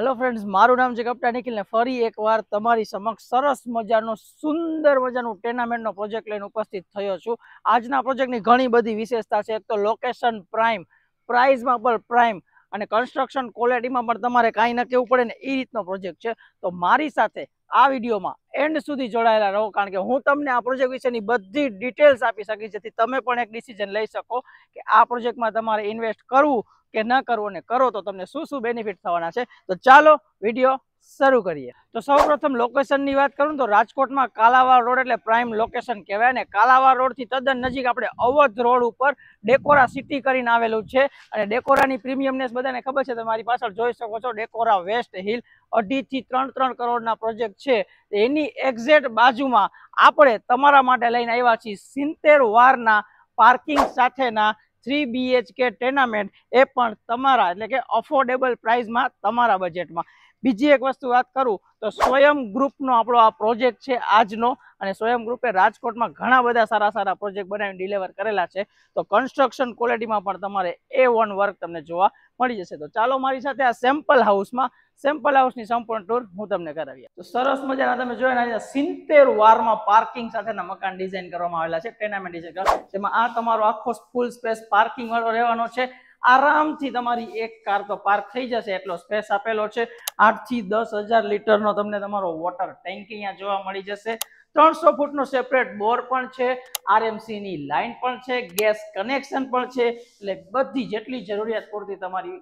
hello friends મારું નામ છે કપટા નિખિલ ફરી એકવાર તમારી સમક્ષ સરસ મજાનો સુંદર મજાનું ટેનામેન્ટનો પ્રોજેક્ટ લઈને ઉપસ્થિત થયો છું આજના પ્રોજેક્ટની ઘણી બધી વિશેષતા છે એક તો લોકેશન પ્રાઇમ પ્રાઇઝમાં પણ પ્રાઇમ અને કન્સ્ટ્રક્શન ક્વોલિટીમાં પણ તમારે કાંઈ ન કહેવું પડે ને એ રીતનો પ્રોજેક્ટ છે તો મારી સાથે આ વિડીયોમાં એન્ડ સુધી જોડાયેલા રહો કારણ કે હું તમને આ પ્રોજેક્ટ વિશેની બધી ડિટેલ્સ આપી શકીશ જેથી તમે પણ એક ડિસિઝન લઈ શકો કે આ પ્રોજેક્ટમાં તમારે ઇન્વેસ્ટ કરવું કે ન કરવો ને કરો તો તમને શું શું બેનિફિટ થવાના છે તો ચાલો વિડીયો શરૂ કરીએ તો સૌપ્રથમ લોકેશનની વાત કરું તો રાજકોટમાં કાલાવાડ રોડ એટલે પ્રાઇમ લોકેશન કહેવાય ને કાલાવાડ રોડથી તદ્દન નજીક આપણે અવધ રોડ ઉપર ડેકોરા સિટી કરીને આવેલું છે અને ડેકોરાની પ્રીમિયમનેસ બધાને ખબર છે તમારી પાછળ જોઈ શકો છો ડેકોરા વેસ્ટ હિલ અઢીથી ત્રણ ત્રણ કરોડના પ્રોજેક્ટ છે એની એક્ઝેક્ટ બાજુમાં આપણે તમારા માટે લઈને આવ્યા છીએ સિત્તેર વારના પાર્કિંગ સાથેના થ્રી બીએચકે ટેનામેન્ટ એ પણ તમારા એટલે કે અફોર્ડેબલ પ્રાઇસમાં તમારા બજેટમાં બીજી એક વસ્તુ વાત કરું તો સ્વયં ગ્રુપનો આપણો આ પ્રોજેક્ટ છે આજનો અને સ્વયં ગ્રુપે રાજકોટમાં ઘણા બધા સારા સારા પ્રોજેક્ટ બનાવીને ડિલિવર કરેલા છે તો કન્સ્ટ્રક્શન ક્વોલિટીમાં પણ તમારે એ વન વર્ક તમને જોવા મળી જશે તો ચાલો મારી સાથે આ સેમ્પલ હાઉસમાં સેમ્પલ હાઉસની સંપૂર્ણ ટૂર હું તમને કરાવી તો સરસ મજાના તમે જોયા ને સિત્તેર વારમાં પાર્કિંગ સાથેના મકાન ડિઝાઇન કરવામાં આવેલા છે ટેનામેન્ટ ડિઝાઇન જેમાં આ તમારો આખો ફૂલ સ્પેસ પાર્કિંગ વાળો રહેવાનો છે આરામથી તમારી એક કાર તો પાર્ક થઈ જશે એટલો સ્પેસ આપેલો છે આઠથી દસ હજાર લીટરનો તમને તમારો વોટર ટેન્કી અહીંયા જોવા મળી જશે ત્રણસો ફૂટનો સેપરેટ બોર પણ છે આરએમસીની લાઇન પણ છે ગેસ કનેક્શન પણ છે એટલે બધી જેટલી જરૂરિયાત પૂરતી તમારી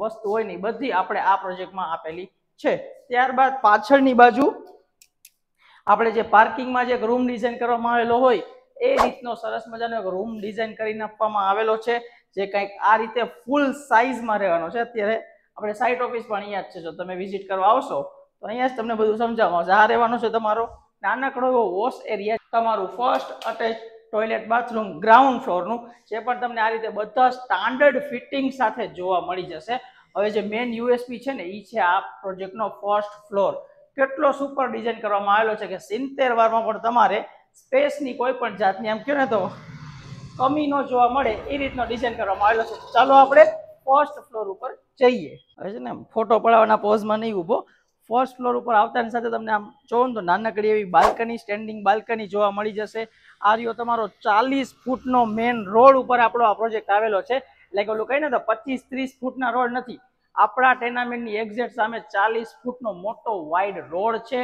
વસ્તુ હોય ને બધી આપણે આ પ્રોજેક્ટમાં આપેલી છે ત્યારબાદ પાછળની બાજુ આપણે જે પાર્કિંગમાં જે રૂમ ડિઝાઇન કરવામાં આવેલો હોય એ રીતનો સરસ મજાનો એક રૂમ ડિઝાઇન કરીને આપવામાં આવેલો છે જે કંઈક આ રીતે ફૂલ સાઇઝમાં રહેવાનો છે અત્યારે આપણે સાઇટ ઓફિસ પણ અહીંયા જ છે જો તમે વિઝિટ કરવા આવશો તો અહીંયા જ તમને બધું સમજાવવામાં આવશે આ રહેવાનો છે તમારો નાનકડો એવો વોશ એરિયા તમારું first attach toilet bathroom ground ફ્લોરનું જે પણ તમને આ રીતે બધા સ્ટાન્ડર્ડ ફિટિંગ સાથે જોવા મળી જશે હવે જે મેઇન યુએસપી છે ને એ છે આ પ્રોજેક્ટનો ફર્સ્ટ ફ્લોર કેટલો સુપર ડિઝાઇન કરવામાં આવેલો છે કે સિત્તેર વારમાં પણ તમારે સ્પેસની કોઈ પણ જાતની એમ કહો ને તો કમી ન જોવા મળે એ રીતનો ડિઝાઇન કરવામાં આવેલો છે ચાલો આપણે ફર્સ્ટ ફ્લોર ઉપર જઈએ હવે છે ને ફોટો પડાવવાના પોઝમાં નહીં ઊભો ફર્સ્ટ ફ્લોર ઉપર આવતાની સાથે તમને આમ જોવો ને તો નાનકડી એવી બાલ્કની સ્ટેન્ડિંગ બાલ્કની જોવા મળી જશે આ રહ્યો તમારો ચાલીસ ફૂટનો મેન રોડ ઉપર આપણો આ પ્રોજેક્ટ આવેલો છે એટલે કે ઓલું કહીને તો પચીસ ત્રીસ ફૂટના રોડ નથી આપણા ટેનામેન્ટની એક્ઝેક્ટ સામે ચાલીસ ફૂટનો મોટો વાઇડ રોડ છે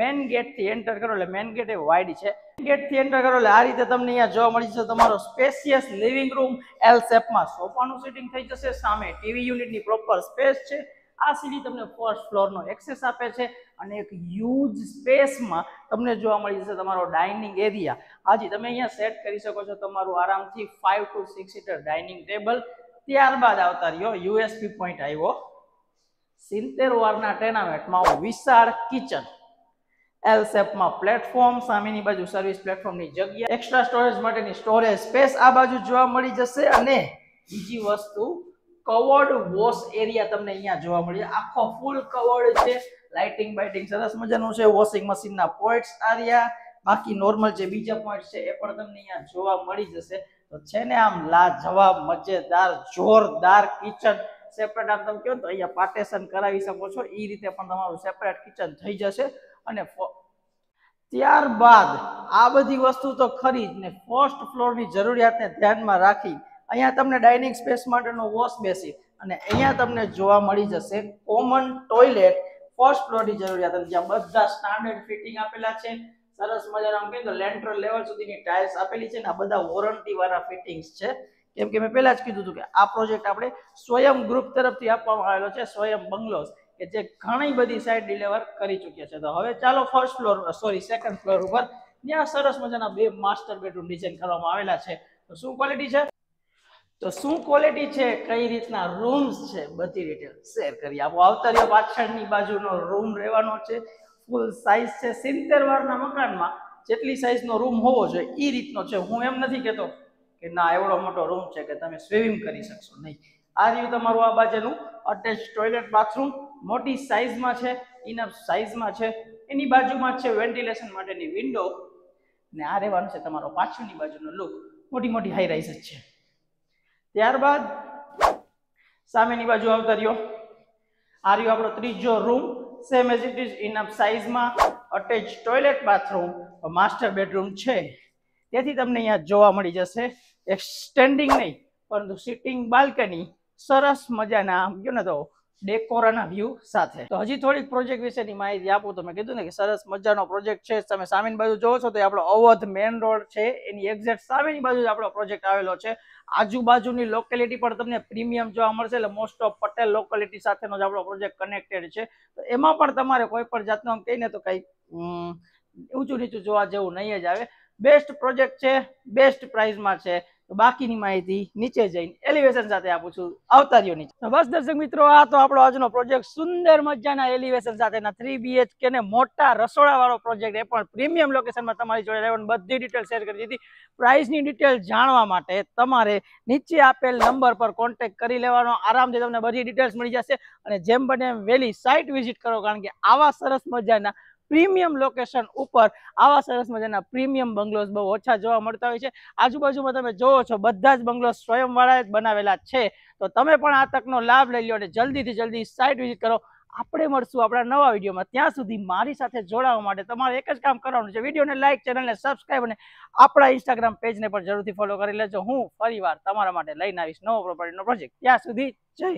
મેન ગેટથી એન્ટર કરો એટલે મેન ગેટ એ વાઇડ છે ગેટથી એન્ટર કરો એટલે આ રીતે તમને અહીંયા જોવા મળી જશે તમારો સ્પેશિયસ લિવિંગ રૂમ એલ શેપમાં સોફાનું સિટિંગ થઈ જશે સામે ટીવી યુનિટની પ્રોપર સ્પેસ છે આ સીડી તમને ફર્સ્ટ ફ્લોરનો એક્સેસ આપે છે અને એક હ્યુજ સ્પેસમાં તમને જોવા મળી જશે તમારો ડાઇનિંગ એરિયા હાજી તમે અહીંયા સેટ કરી શકો છો તમારું આરામથી five to six seater dining table ત્યારબાદ આવતા રહ્યો યુએસપી પોઈન્ટ આવ્યો સિત્તેર વારના ટેનામેન્ટમાં વિશાળ કિચન એલ શેપમાં પ્લેટફોર્મ સામેની બાજુ સર્વિસ પ્લેટફોર્મની જગ્યા એક્સ્ટ્રા સ્ટોરેજ માટેની સ્ટોરેજ સ્પેસ આ બાજુ જોવા મળી જશે અને બીજી વસ્તુ કવર્ડ વોશ એરિયા તમને અહીંયા જોવા મળી આખો ફૂલ કવર્ડ છે લાઇટિંગ બાઇટિંગ સરસ મજાનું છે વોશિંગ મશીનના પોઈન્ટ્સ આ રહ્યા બાકી નોર્મલ જે બીજા પોઈન્ટ છે એ પણ તમને અહીંયા જોવા મળી જશે તો છે ને આમ લાજવાબ મજેદાર જોરદાર કિચન સેપરેટ આમ તમે કહો તો અહીંયા પાર્ટેશન કરાવી શકો છો એ રીતે પણ તમારું સેપરેટ કિચન થઈ જશે અને ત્યારબાદ આ બધી વસ્તુ તો ખરી જ ને ફર્સ્ટ ફ્લોરની જરૂરિયાતને ધ્યાનમાં રાખી અહીંયા તમને ડાઇનિંગ સ્પેસ માટેનો વોશ બેસી અને અહીંયા તમને જોવા મળી જશે કોમન ટોયલેટ ફર્સ્ટ ફ્લોરની જરૂરિયાત જ્યાં બધા સ્ટાન્ડર્ડ ફિટિંગ આપેલા છે સરસ મજાના કેમ કે લેન્ટ્રલ લેવલ સુધીની ટાઇલ્સ આપેલી છે ને આ બધા વોરંટીવાળા ફિટિંગ્સ છે કેમ કે મેં પહેલાં જ કીધું હતું કે આ પ્રોજેક્ટ આપણે સ્વયં ગ્રુપ તરફથી આપવામાં આવેલો છે સ્વયં બંગલોઝ કે જે ઘણી બધી સાઈડ ડિલિવર કરી ચૂક્યા છે તો હવે ચાલો first floor sorry second floor ઉપર ત્યાં સરસ મજાના બે માસ્ટર બેડરૂમ ડિઝાઇન કરવામાં આવેલા છે તો શું ક્વોલિટી છે તો શું ક્વોલિટી છે કઈ રીતના રૂમ્સ છે બધી ડિટેલ શેર કરી આપો આવતરીઓ પાછળની બાજુનો રૂમ રહેવાનો છે ફૂલ સાઇઝ છે સિત્તેર વારના મકાનમાં જેટલી સાઇઝનો રૂમ હોવો જોઈએ એ રીતનો છે હું એમ નથી કહેતો કે ના એવડો મોટો રૂમ છે કે તમે સ્વિમિંગ કરી શકશો નહીં આ રહ્યું તમારું આ બાજુનું અટેચ ટોયલેટ બાથરૂમ મોટી સાઇઝમાં છે ઇનફ સાઇઝમાં છે એની બાજુમાં છે વેન્ટિલેશન માટેની વિન્ડો ને આ રહેવાનું છે તમારો પાછળની બાજુનો લુક મોટી મોટી હાઈ રાઇઝ છે ત્યારબાદ સામેની બાજુ આવતા રહ્યો આ રહ્યો આપણો ત્રીજો room same as it is enough સાઇઝમાં attach toilet bathroom master bedroom છે તેથી તમને અહીંયા જોવા મળી જશે એક સ્ટેન્ડિંગ નહીં પરંતુ સિટિંગ બાલ્કની સરસ મજાના આમ કહો ને તો ડેકોરાના વ્યૂ સાથે તો હજી થોડીક પ્રોજેક્ટ વિશેની માહિતી આપું તમે કીધું ને કે સરસ મજાનો પ્રોજેક્ટ છે તમે સામેની બાજુ જોવો છો તો આપણો અવધ મેન રોડ છે એની એક્ઝેક્ટ સામેની બાજુ જ આપણો પ્રોજેક્ટ આવેલો છે આજુબાજુની લોકેલિટી પણ તમને પ્રીમિયમ જોવા મળશે એટલે મોસ્ટ ઓફ પટેલ લોકેલિટી સાથેનો જ આપણો પ્રોજેક્ટ કનેક્ટેડ છે તો એમાં પણ તમારે કોઈ પણ જાતનું આમ કહીને તો કંઈક ઊંચું નીચું જોવા જેવું નહીં જ આવે બેસ્ટ પ્રોજેક્ટ છે બેસ્ટ પ્રાઇઝમાં છે તો બાકીની માહિતી નીચે જઈને એલિવેશન સાથે આપું છું આવતા નીચે બસ દર્શક મિત્રો આ તો આપણો આજનો પ્રોજેક્ટ સુંદર મજાના એલિવેશન સાથેના થ્રી બીએચકે ને મોટા રસોડાવાળો પ્રોજેક્ટ એ પણ પ્રીમિયમ લોકેશનમાં તમારી જોડે રહેવાની બધી ડિટેલ શેર કરી દીધી પ્રાઇસની ડિટેલ જાણવા માટે તમારે નીચે આપેલ નંબર પર કોન્ટેક્ટ કરી લેવાનો આરામથી તમને બધી ડિટેલ્સ મળી જશે અને જેમ બને એમ વહેલી સાઇટ વિઝિટ કરો કારણ કે આવા સરસ મજાના પ્રીમિયમ લોકેશન ઉપર આવા સરસ મજાના પ્રીમિયમ બંગલોઝ બહુ ઓછા જોવા મળતા હોય છે આજુબાજુમાં તમે જોવો છો બધા જ બંગલોઝ સ્વયંવાળા જ બનાવેલા છે તો તમે પણ આ તકનો લાભ લઈ લો અને જલ્દીથી જલ્દી સાઇટ વિઝિટ કરો આપણે મળશું આપણા નવા વિડીયોમાં ત્યાં સુધી મારી સાથે જોડાવા માટે તમારે એક જ કામ કરવાનું છે વિડીયોને લાઇક ચેનલને સબસ્ક્રાઈબ અને આપણા ઇન્સ્ટાગ્રામ પેજને પણ જરૂરથી ફોલો કરી લેજો હું ફરીવાર તમારા માટે લઈને આવીશ નવો પ્રોપર્ટીનો પ્રોજેક્ટ ત્યાં સુધી જય